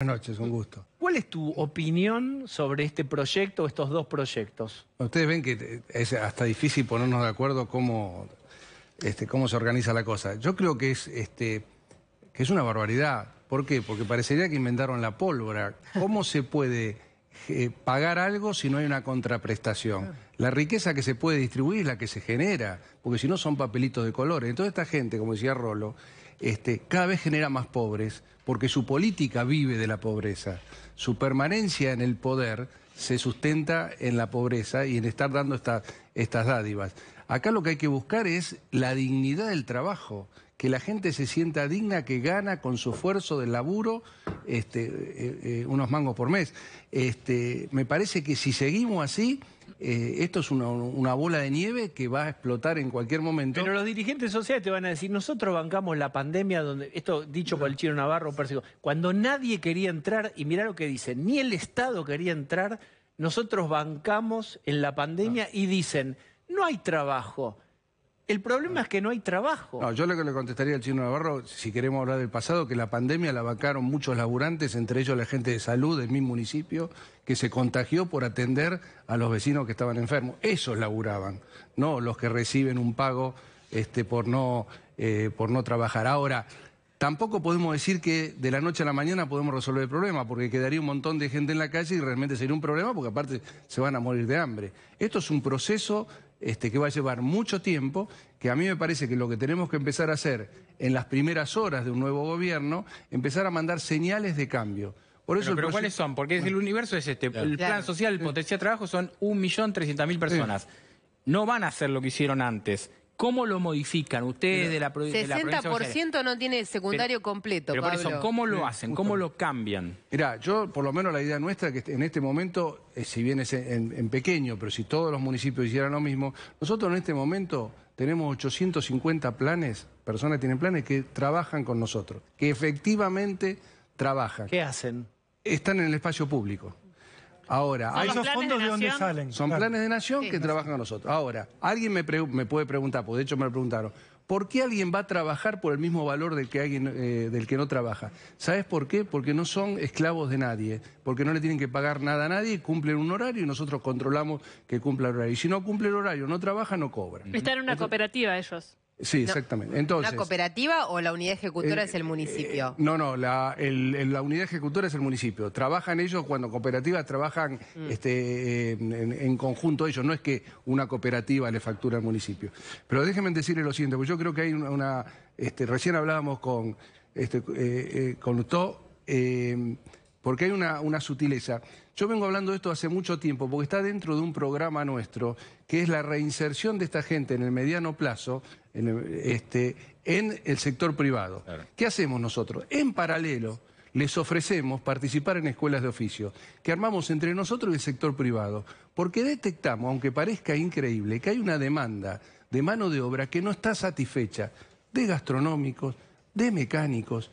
Buenas noches, un gusto. ¿Cuál es tu opinión sobre este proyecto, estos dos proyectos? Ustedes ven que es hasta difícil ponernos de acuerdo cómo, este, cómo se organiza la cosa. Yo creo que es, este, que es una barbaridad. ¿Por qué? Porque parecería que inventaron la pólvora. ¿Cómo se puede eh, pagar algo si no hay una contraprestación? La riqueza que se puede distribuir es la que se genera, porque si no son papelitos de colores. Entonces esta gente, como decía Rolo, este, cada vez genera más pobres, porque su política vive de la pobreza. Su permanencia en el poder se sustenta en la pobreza y en estar dando estas dádivas. Acá lo que hay que buscar es la dignidad del trabajo, que la gente se sienta digna, que gana con su esfuerzo del laburo este, eh, eh, unos mangos por mes. Este, me parece que si seguimos así eh, esto es una, bola de nieve que va a explotar en cualquier momento. Pero los dirigentes sociales te van a decir, nosotros bancamos la pandemia, donde esto dicho por el chino Navarro, cuando nadie quería entrar, y mirá lo que dicen, ni el Estado quería entrar, nosotros bancamos en la pandemia y dicen, no hay trabajo el problema ah. es que no hay trabajo. yo lo que le contestaría al chino Navarro, si queremos hablar del pasado, que la pandemia la vacaron muchos laburantes, entre ellos la gente de salud del mi municipio, que se contagió por atender a los vecinos que estaban enfermos. Esos laburaban, no los que reciben un pago este, por, no, eh, por no trabajar. Ahora, tampoco podemos decir que de la noche a la mañana podemos resolver el problema, porque quedaría un montón de gente en la calle y realmente sería un problema, porque aparte se van a morir de hambre. Esto es un proceso este, que va a llevar mucho tiempo, que a mí me parece que lo que tenemos que empezar a hacer en las primeras horas de un nuevo gobierno, empezar a mandar señales de cambio. Por eso pero, ¿cuáles son? Porque el universo es este. El plan social, el potencial de trabajo son 1.300.000 personas. No van a hacer lo que hicieron antes, ¿Cómo lo modifican ustedes de la, de la provincia? 60% no tiene secundario completo, por eso, ¿cómo lo hacen? ¿Cómo lo cambian? Mira, yo, por lo menos la idea nuestra, que en este momento, eh, si bien es en, en pequeño, pero si todos los municipios hicieran lo mismo, nosotros en este momento tenemos 850 planes, personas tienen planes que trabajan con nosotros, que efectivamente trabajan. ¿Qué hacen? Están en el espacio público. Ahora, ¿a esos fondos de, dónde salen? Son planes de nación que trabajan a nosotros. Ahora, alguien me, puede preguntar, pues de hecho me lo preguntaron, ¿Por qué alguien va a trabajar por el mismo valor del que, alguien, eh, del que no trabaja? ¿Sabes por qué? Porque no son esclavos de nadie, porque no le tienen que pagar nada a nadie, cumplen un horario y nosotros controlamos que cumpla el horario. Y si no cumple el horario, no trabaja, no cobran. Están en una cooperativa ellos. Sí, exactamente. Entonces, ¿La cooperativa o la unidad ejecutora es el eh, municipio? Eh, no, no, la, unidad ejecutora es el municipio. Trabajan ellos cuando cooperativas trabajan mm. este, en, conjunto ellos, no es que una cooperativa le factura al municipio. Pero déjenme decirle lo siguiente, porque yo creo que hay una... Este, recién hablábamos con, este, eh, con porque hay una, sutileza. Yo vengo hablando de esto hace mucho tiempo, porque está dentro de un programa nuestro, que es la reinserción de esta gente en el mediano plazo en el, este, sector privado. ¿Qué hacemos nosotros? En paralelo, les ofrecemos participar en escuelas de oficio, que armamos entre nosotros y el sector privado, porque detectamos, aunque parezca increíble, que hay una demanda de mano de obra que no está satisfecha de gastronómicos, de mecánicos,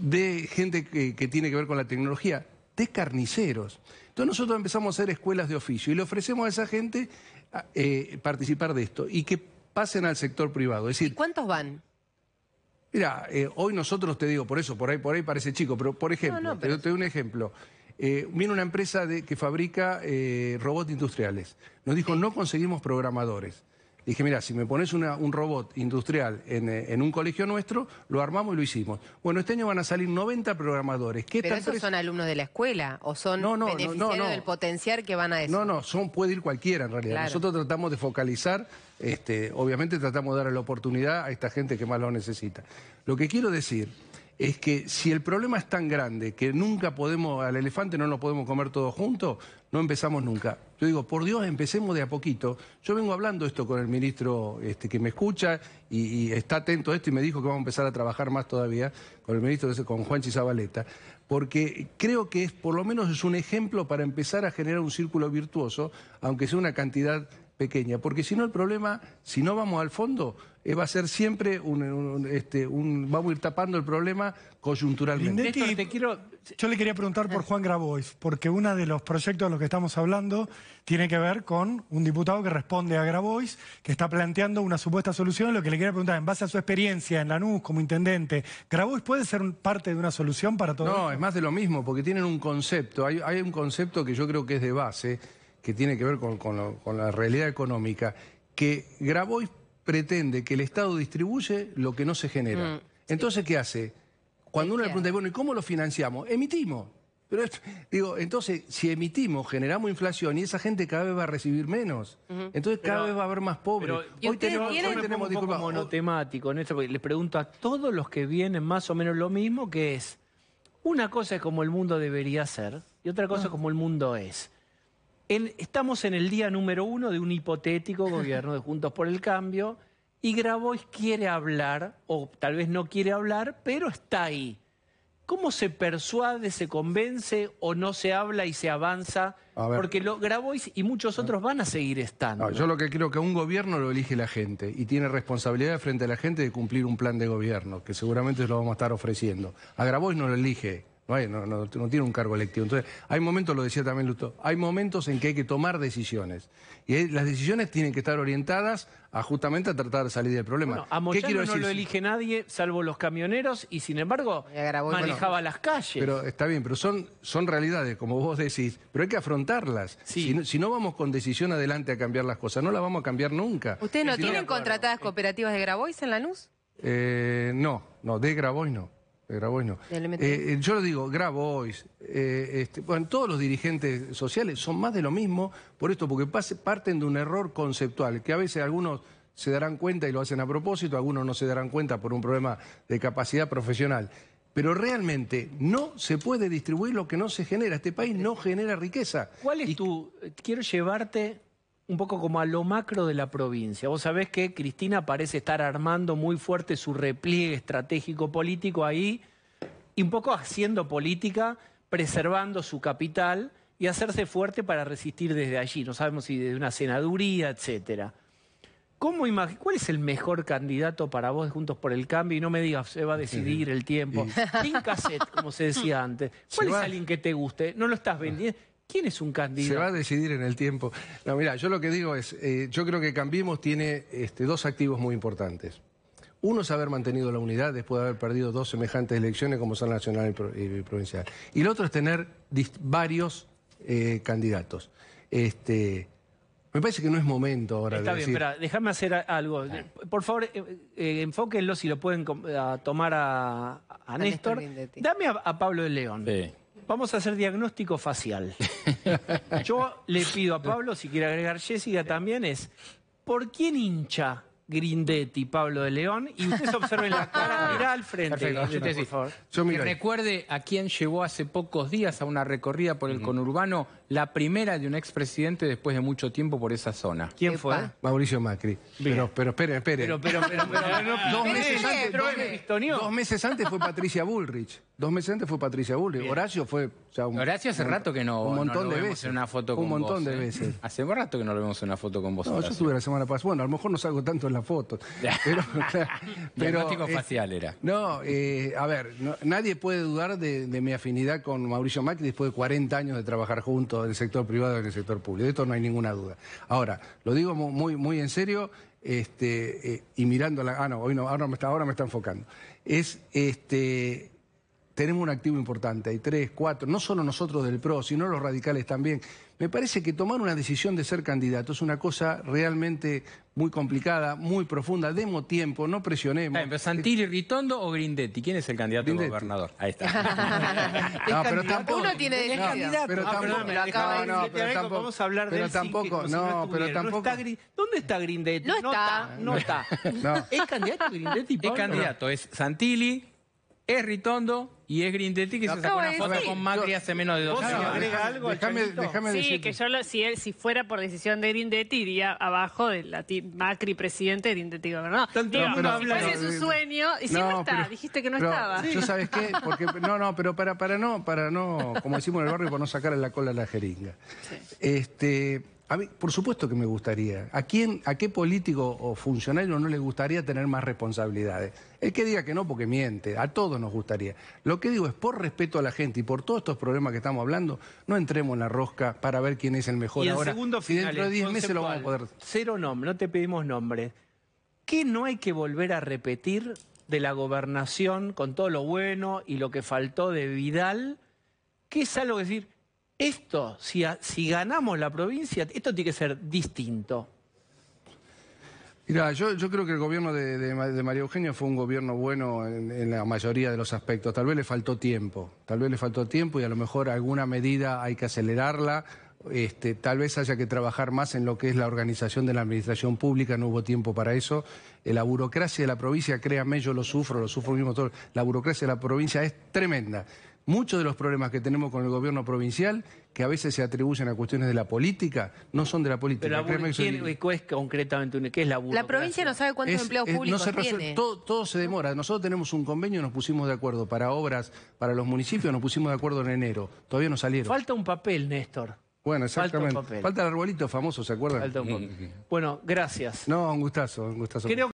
de gente que, tiene que ver con la tecnología, de carniceros. Entonces nosotros empezamos a hacer escuelas de oficio y le ofrecemos a esa gente ah, eh, participar de esto y que pasen al sector privado. Es decir, ¿Cuántos van? Mira, eh, hoy nosotros te digo, por eso, por ahí, por ahí parece chico, pero por ejemplo, Te, doy un ejemplo. Eh, viene una empresa que fabrica robots industriales. Nos dijo, no conseguimos programadores. Dije, mira, si me pones un robot industrial eh, en, un colegio nuestro, lo armamos y lo hicimos. Bueno, este año van a salir 90 programadores. ¿Qué ¿Pero esos son alumnos de la escuela o son no, no, del potencial que van a eso? No, no, son, puede ir cualquiera en realidad. Nosotros tratamos de focalizar, este, obviamente tratamos de dar la oportunidad a esta gente que más lo necesita. Lo que quiero decir es que si el problema es tan grande que nunca podemos, al elefante no lo podemos comer todos juntos, no empezamos nunca. Yo digo, por Dios, empecemos de a poquito. Yo vengo hablando esto con el ministro este, que me escucha y, está atento a esto y me dijo que vamos a empezar a trabajar más todavía con el ministro, con Juan Chizabaleta, porque creo que es, por lo menos es un ejemplo para empezar a generar un círculo virtuoso, aunque sea una cantidad pequeña, porque si no el problema, si no vamos al fondo, eh, va a ser siempre este, un, Vamos a ir tapando el problema coyunturalmente. Yo le quería preguntar por ah. Juan Grabois, porque uno de los proyectos de los que estamos hablando tiene que ver con un diputado que responde a Grabois, que está planteando una supuesta solución. Lo que le quería preguntar, en base a su experiencia en Lanús como intendente, ¿Grabois puede ser parte de una solución para todo No, es más de lo mismo, porque tienen un concepto. Hay, un concepto que yo creo que es de base, que tiene que ver con, con la realidad económica, que Grabois pretende que el Estado distribuye lo que no se genera. Mm, entonces, ¿qué hace? Cuando uno le pregunta, bueno, ¿y cómo lo financiamos? Emitimos. Pero digo, entonces, si emitimos, generamos inflación y esa gente cada vez va a recibir menos. Entonces cada vez va a haber más pobres. hoy, tenemos, hoy tenemos, un poco monotemático en esto, les pregunto a todos los que vienen más o menos lo mismo, que es, una cosa es como el mundo debería ser y otra cosa ah. es como el mundo es estamos en el día número uno de un hipotético gobierno de Juntos por el Cambio y Grabois quiere hablar, o tal vez no quiere hablar, pero está ahí. ¿Cómo se persuade, se convence o no se habla y se avanza? Porque Grabois y muchos otros van a seguir estando. yo lo que creo que un gobierno lo elige la gente y tiene responsabilidad frente a la gente de cumplir un plan de gobierno, que seguramente lo vamos a estar ofreciendo. A Grabois no lo elige no, no, no, no, tiene un cargo electivo. Entonces, hay momentos, lo decía también luto hay momentos en que hay que tomar decisiones. Y las decisiones tienen que estar orientadas a justamente a tratar de salir del problema. a Moyano no lo elige nadie, salvo los camioneros, y sin embargo manejaba las calles. Pero está bien, pero son, son realidades, como vos decís, pero hay que afrontarlas. Si, no vamos con decisión adelante a cambiar las cosas, no las vamos a cambiar nunca. ¿Ustedes no tienen contratadas cooperativas de Grabois en Lanús? Eh, no, no, de Grabois no. Grabois no. Eh, eh, yo lo digo, Grabois, eh, este, bueno, todos los dirigentes sociales son más de lo mismo por esto, porque pase, parten de un error conceptual, que a veces algunos se darán cuenta y lo hacen a propósito, algunos no se darán cuenta por un problema de capacidad profesional. Pero realmente no se puede distribuir lo que no se genera. Este país no genera riqueza. ¿Cuál es tu...? Quiero llevarte un poco como a lo macro de la provincia. Vos sabés que Cristina parece estar armando muy fuerte su repliegue estratégico político ahí y un poco haciendo política, preservando su capital y hacerse fuerte para resistir desde allí. No sabemos si desde una senaduría, etcétera. ¿Cómo ¿Cuál es el mejor candidato para vos Juntos por el Cambio? Y no me digas, se va a decidir el tiempo. Sin cassette, como se decía antes. ¿Cuál es alguien que te guste? No lo estás vendiendo. ¿Quién es un candidato? Se va a decidir en el tiempo. No, mira, yo lo que digo es, eh, yo creo que Cambiemos tiene este, dos activos muy importantes. Uno es haber mantenido la unidad después de haber perdido dos semejantes elecciones como son nacional y provincial. Y el otro es tener varios eh, candidatos. Este, me parece que no es momento ahora Está bien, déjame hacer algo. Ah. Por favor, eh, enfóquenlo si lo pueden tomar a, Néstor. Dame a, Pablo de León. Vamos a hacer diagnóstico facial. Yo le pido a Pablo, si quiere agregar Jessica también, es ¿por quién hincha Grindetti, Pablo de León, y ustedes observen la cara, mirá ah. al frente. recuerde a quien llevó hace pocos días a una recorrida por el conurbano, la primera de un expresidente después de mucho tiempo por esa zona. ¿Quién fue? Mauricio Macri. Pero, pero espere dos, meses antes, fue Patricia Bullrich. Dos meses antes fue Patricia Bullrich. Horacio fue... Horacio hace rato que no, un montón de veces. en una foto un con Un montón de ¿eh? veces. Hace un rato que no lo vemos en una foto con vos. yo estuve la semana pasada. Bueno, a lo mejor no salgo tanto en foto. Pero, facial era. No, eh, a ver, nadie puede dudar de, mi afinidad con Mauricio Macri después de 40 años de trabajar juntos en el sector privado y en el sector público. De esto no hay ninguna duda. Ahora, lo digo muy, muy en serio este, eh, y mirando la... Ah, no, hoy no, ahora me está, ahora me está enfocando. Es este, tenemos un activo importante, hay tres, cuatro, no solo nosotros del PRO, sino los radicales también. Me parece que tomar una decisión de ser candidato es una cosa realmente muy complicada, muy profunda. Demos tiempo, no presionemos. Santilli, Ritondo o Grindetti, ¿quién es el candidato Grindetti. gobernador? Ahí está. no, pero tampoco. Uno tiene candidato. Pero ah, tampoco. no, no, pero tampoco. Vamos a hablar de pero tampoco. no, pero tampoco. ¿Dónde está Grindetti? No está. No está. ¿Es candidato Grindetti? Es candidato. Es Santilli, es Ritondo y es Grindetti que se sacó una foto con Macri hace menos de dos años. agrega algo déjame, déjame Sí, que yo lo, si, él, si fuera por decisión de Grindetti iría abajo de la Macri presidente de Grindetti No, No, Digo, pero, si fuese su sueño, y no está, dijiste que no estaba. Yo sabes qué, porque no, no, pero para, para no, para no, como decimos en el barrio, para no sacarle la cola a la jeringa. Este a mí, por supuesto que me gustaría. ¿A quién, a qué político o funcionario no le gustaría tener más responsabilidades? El que diga que no porque miente, a todos nos gustaría. Lo que digo es, por respeto a la gente y por todos estos problemas que estamos hablando, no entremos en la rosca para ver quién es el mejor y ahora. Segundo dentro de 10 meses lo vamos a poder. Cero nombre, no te pedimos nombre. ¿Qué no hay que volver a repetir de la gobernación con todo lo bueno y lo que faltó de Vidal? ¿Qué es algo decir? Esto, si, ganamos la provincia, esto tiene que ser distinto. Mira, yo, creo que el gobierno de, María Eugenia fue un gobierno bueno en, la mayoría de los aspectos. Tal vez le faltó tiempo, tal vez le faltó tiempo y a lo mejor alguna medida hay que acelerarla. Este, tal vez haya que trabajar más en lo que es la organización de la administración pública, no hubo tiempo para eso. Eh, la burocracia de la provincia, créame, yo lo sufro, lo sufro mismo todo. La burocracia de la provincia es tremenda. Muchos de los problemas que tenemos con el gobierno provincial, que a veces se atribuyen a cuestiones de la política, no son de la política. es concretamente qué es la La provincia no sabe cuántos empleos públicos tiene. Todo, se demora. Nosotros tenemos un convenio, y nos pusimos de acuerdo para obras, para los municipios, nos pusimos de acuerdo en enero. Todavía no salieron. Falta un papel, Néstor. Bueno, exactamente. Falta, un papel. Falta el arbolito famoso, ¿se acuerdan? Falta un papel. bueno, gracias. No, un gustazo, un gustazo.